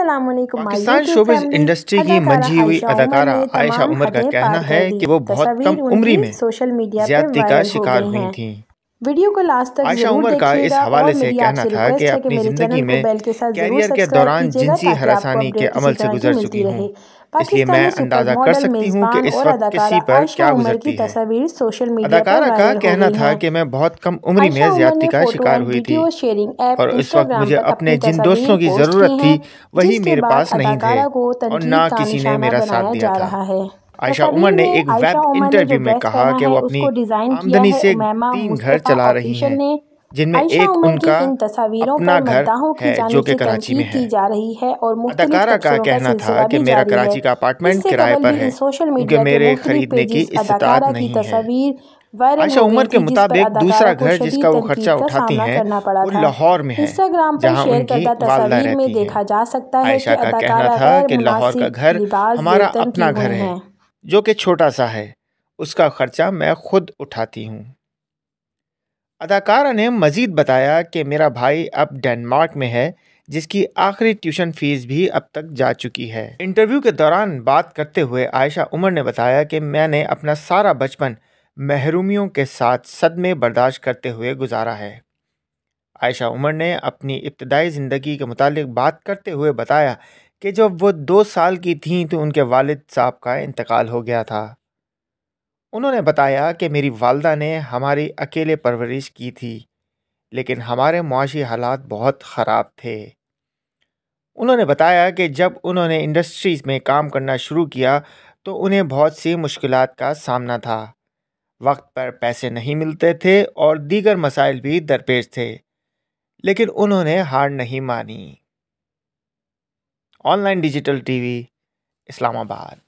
Pakistan showbiz industry की मंझी हुई अदाकारा आयशा उमर का कहना है कि वो बहुत कम उम्र में सोशल मीडिया ज्यादा का शिकार हुई थी वीडियो को लास्ट तक आयशा उमर का इस हवाले से कहना था कि अपनी जिंदगी में कैरियर के दौरान जिनसी हरासानी के अमल से गुजर चुकी है इसलिए मैं अंदाजा कर सकती हूँ कि इस वक्त किसी पर क्या गुजरती है अदाकारा का कहना था कि मैं बहुत कम उम्र में ज्यादती का शिकार हुई थी और इस वक्त मुझे अपने जिन दोस्तों की जरूरत थी वही मेरे पास नहीं थे और ना किसी ने मेरा साथ दिया था आयशा उमर ने एक वेब इंटरव्यू में कहा कि वो अपनी आमदनी से तीन घर चला रही हैं जिनमें एक उनका अपना घर है जो कि कराची में है जा रही है और अदाकारा का कहना था कि मेरा कराची का अपार्टमेंट किराए पर है क्योंकि मेरे खरीदने की इस्तात नहीं है आयशा उमर के मुताबिक दूसरा घर जिसका वो खर्चा उठाती है वो लाहौर में है जहां उनकी वालदा रहती देखा जा सकता है आयशा का कहना था कि लाहौर का घर हमारा अपना घर है जो कि छोटा सा है उसका खर्चा मैं खुद उठाती हूँ अदाकारा ने मज़ीद बताया कि मेरा भाई अब डेनमार्क में है जिसकी आखिरी ट्यूशन फ़ीस भी अब तक जा चुकी है इंटरव्यू के दौरान बात करते हुए आयशा उमर ने बताया कि मैंने अपना सारा बचपन महरूमियों के साथ सदमे बर्दाश्त करते हुए गुजारा है आयशा उमर ने अपनी इब्तदाई ज़िंदगी के मुतालिक बात करते हुए बताया कि जब वो दो साल की थीं तो उनके वालिद साहब का इंतकाल हो गया था उन्होंने बताया कि मेरी वालदा ने हमारी अकेले परवरिश की थी लेकिन हमारे मुआशी हालात बहुत ख़राब थे उन्होंने बताया कि जब उन्होंने इंडस्ट्रीज़ में काम करना शुरू किया तो उन्हें बहुत सी मुश्किल का सामना था वक्त पर पैसे नहीं मिलते थे और दीगर मसाइल भी दरपेश थे लेकिन उन्होंने हार नहीं मानी ऑनलाइन डिजिटल टीवी इस्लामाबाद